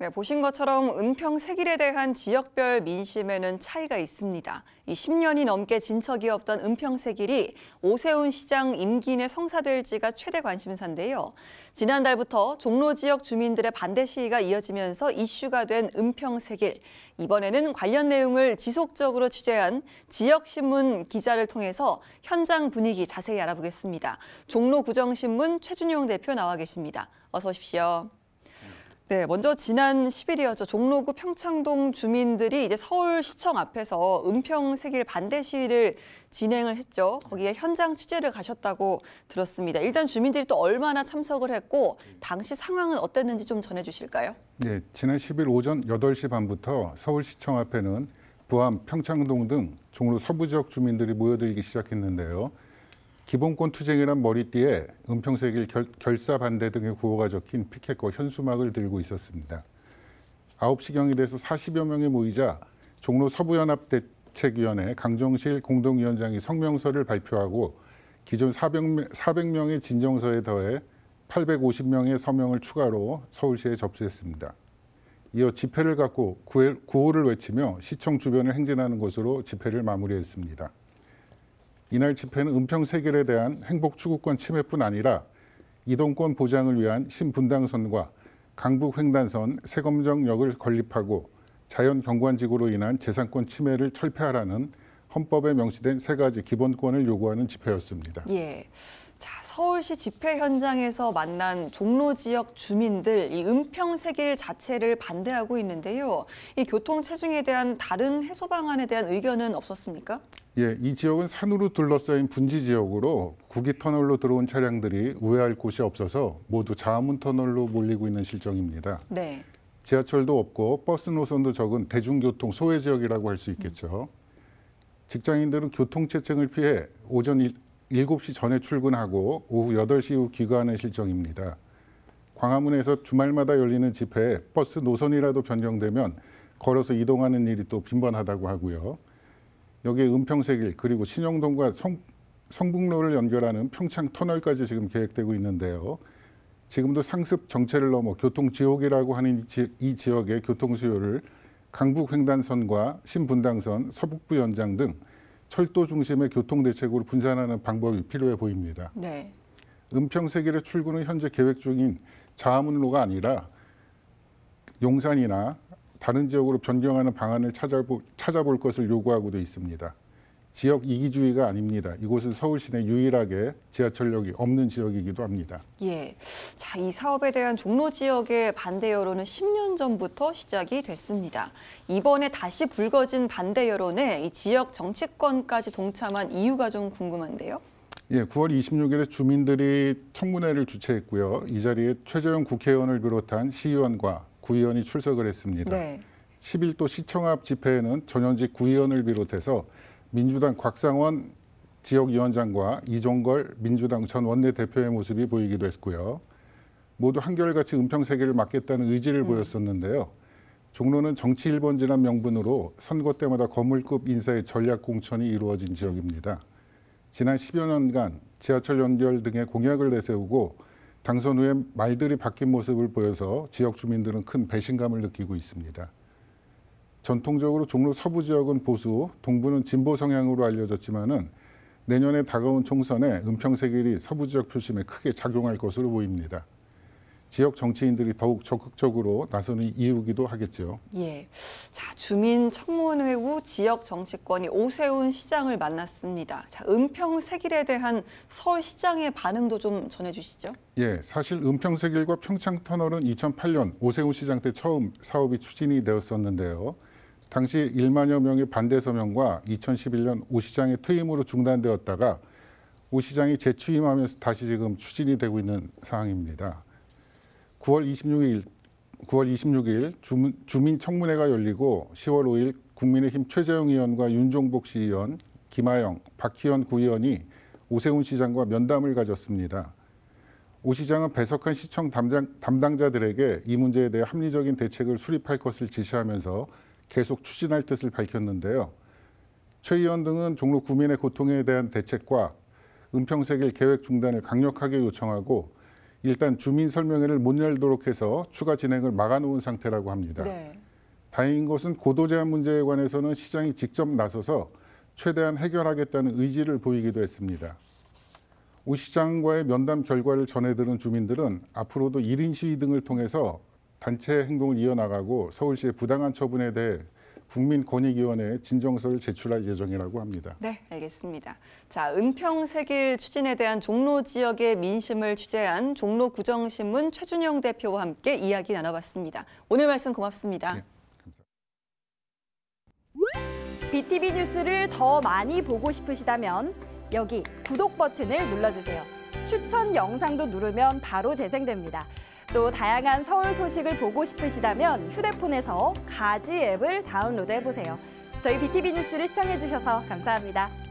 네, 보신 것처럼 은평 세길에 대한 지역별 민심에는 차이가 있습니다. 이 10년이 넘게 진척이었던 은평 세길이 오세훈 시장 임기 내 성사될지가 최대 관심사인데요. 지난달부터 종로 지역 주민들의 반대 시위가 이어지면서 이슈가 된 은평 세길. 이번에는 관련 내용을 지속적으로 취재한 지역신문 기자를 통해서 현장 분위기 자세히 알아보겠습니다. 종로구정신문 최준용 대표 나와 계십니다. 어서 오십시오. 네, 먼저 지난 10일이었죠. 종로구 평창동 주민들이 이제 서울시청 앞에서 은평 색일 반대 시위를 진행을 했죠. 거기에 현장 취재를 가셨다고 들었습니다. 일단 주민들이 또 얼마나 참석을 했고 당시 상황은 어땠는지 좀 전해주실까요? 네, 지난 10일 오전 8시 반부터 서울시청 앞에는 부암, 평창동 등 종로 서부 지역 주민들이 모여들기 시작했는데요. 기본권 투쟁이란 머리띠에 은평세길 결, 사 반대 등의 구호가 적힌 피켓과 현수막을 들고 있었습니다. 9시경이 돼서 40여 명의 모이자 종로 서부연합대책위원회 강정실 공동위원장이 성명서를 발표하고 기존 400, 400명의 진정서에 더해 850명의 서명을 추가로 서울시에 접수했습니다. 이어 집회를 갖고 구호를 외치며 시청 주변을 행진하는 것으로 집회를 마무리했습니다. 이날 집회는 은평 세계에 대한 행복 추구권 침해뿐 아니라 이동권 보장을 위한 신분당선과 강북 횡단선 세검정역을 건립하고 자연 경관지구로 인한 재산권 침해를 철폐하라는 헌법에 명시된 세 가지 기본권을 요구하는 집회였습니다. 예. 자, 서울시 집회 현장에서 만난 종로 지역 주민들 이 은평세길 자체를 반대하고 있는데요. 이 교통 체증에 대한 다른 해소 방안에 대한 의견은 없었습니까? 예, 이 지역은 산으로 둘러싸인 분지 지역으로 구기 터널로 들어온 차량들이 우회할 곳이 없어서 모두 자문 터널로 몰리고 있는 실정입니다. 네. 지하철도 없고 버스 노선도 적은 대중교통 소외 지역이라고 할 수 있겠죠. 직장인들은 교통 체증을 피해 오전 7시 전에 출근하고 오후 8시 후 귀가하는 실정입니다. 광화문에서 주말마다 열리는 집회에 버스 노선이라도 변경되면 걸어서 이동하는 일이 또 빈번하다고 하고요. 여기에 은평세길 그리고 신영동과 성, 성북로를 연결하는 평창 터널까지 지금 계획되고 있는데요. 지금도 상습 정체를 넘어 교통 지옥이라고 하는 이 지역의 교통 수요를 강북 횡단선과 신분당선, 서북부 연장 등 철도 중심의 교통 대책으로 분산하는 방법이 필요해 보입니다. 네. 은평세길의 출구는 현재 계획 중인 자문로가 아니라 용산이나 다른 지역으로 변경하는 방안을 찾아보, 찾아볼 것을 요구하고 돼 있습니다. 지역 이기주의가 아닙니다. 이곳은 서울시내 유일하게 지하철역이 없는 지역이기도 합니다. 예. 자, 이 사업에 대한 종로 지역의 반대 여론은 10년 전부터 시작이 됐습니다. 이번에 다시 불거진 반대 여론에 이 지역 정치권까지 동참한 이유가 좀 궁금한데요. 예, 9월 26일에 주민들이 청문회를 주최했고요. 이 자리에 최재형 국회의원을 비롯한 시의원과 구의원이 출석을 했습니다. 네. 11도 시청 앞 집회에는 전현직 구의원을 비롯해서 민주당 곽상원 지역위원장과 이종걸 민주당 전 원내대표의 모습이 보이기도 했고요. 모두 한결같이 은평세계를 막겠다는 의지를 음. 보였었는데요. 종로는 정치 일번지란 명분으로 선거 때마다 거물급 인사의 전략 공천이 이루어진 지역입니다. 지난 10여 년간 지하철 연결 등의 공약을 내세우고 당선 후에 말들이 바뀐 모습을 보여서 지역 주민들은 큰 배신감을 느끼고 있습니다. 전통적으로 종로 서부 지역은 보수, 동부는 진보 성향으로 알려졌지만은 내년에 다가온 총선에 은평세길이 서부 지역 표심에 크게 작용할 것으로 보입니다. 지역 정치인들이 더욱 적극적으로 나서는 이유기도 하겠죠. 예. 자, 주민 청문회 후 지역 정치권이 오세훈 시장을 만났습니다. 자, 은평세길에 대한 서울시장의 반응도 좀 전해주시죠. 예, 사실 은평세길과 평창터널은 2008년 오세훈 시장 때 처음 사업이 추진이 되었었는데요. 당시 1만여 명의 반대 서명과 2011년 오 시장의 퇴임으로 중단되었다가 오 시장이 재취임하면서 다시 지금 추진이 되고 있는 상황입니다. 9월 26일 9월 26일 주민, 주민 청문회가 열리고 10월 5일 국민의힘 최재형 의원과 윤종복 시의원, 김하영, 박희연 구의원이 오세훈 시장과 면담을 가졌습니다. 오 시장은 배석한 시청 담당, 담당자들에게 이 문제에 대해 합리적인 대책을 수립할 것을 지시하면서 계속 추진할 뜻을 밝혔는데요. 최 의원 등은 종로 구민의 고통에 대한 대책과 은평세길 계획 중단을 강력하게 요청하고 일단 주민 설명회를 못 열도록 해서 추가 진행을 막아놓은 상태라고 합니다. 네. 다행인 것은 고도 제한 문제에 관해서는 시장이 직접 나서서 최대한 해결하겠다는 의지를 보이기도 했습니다. 오 시장과의 면담 결과를 전해들은 주민들은 앞으로도 1인 시위 등을 통해서 단체 행동을 이어나가고 서울시의 부당한 처분에 대해 국민권익위원회에 진정서를 제출할 예정이라고 합니다. 네, 알겠습니다. 자, 은평세길 추진에 대한 종로 지역의 민심을 취재한 종로구정신문 최준영 대표와 함께 이야기 나눠봤습니다. 오늘 말씀 고맙습니다. 네, BTV 뉴스를 더 많이 보고 싶으시다면 여기 구독 버튼을 눌러주세요. 추천 영상도 누르면 바로 재생됩니다. 또 다양한 서울 소식을 보고 싶으시다면 휴대폰에서 가지 앱을 다운로드 해보세요. 저희 BTV 뉴스를 시청해주셔서 감사합니다.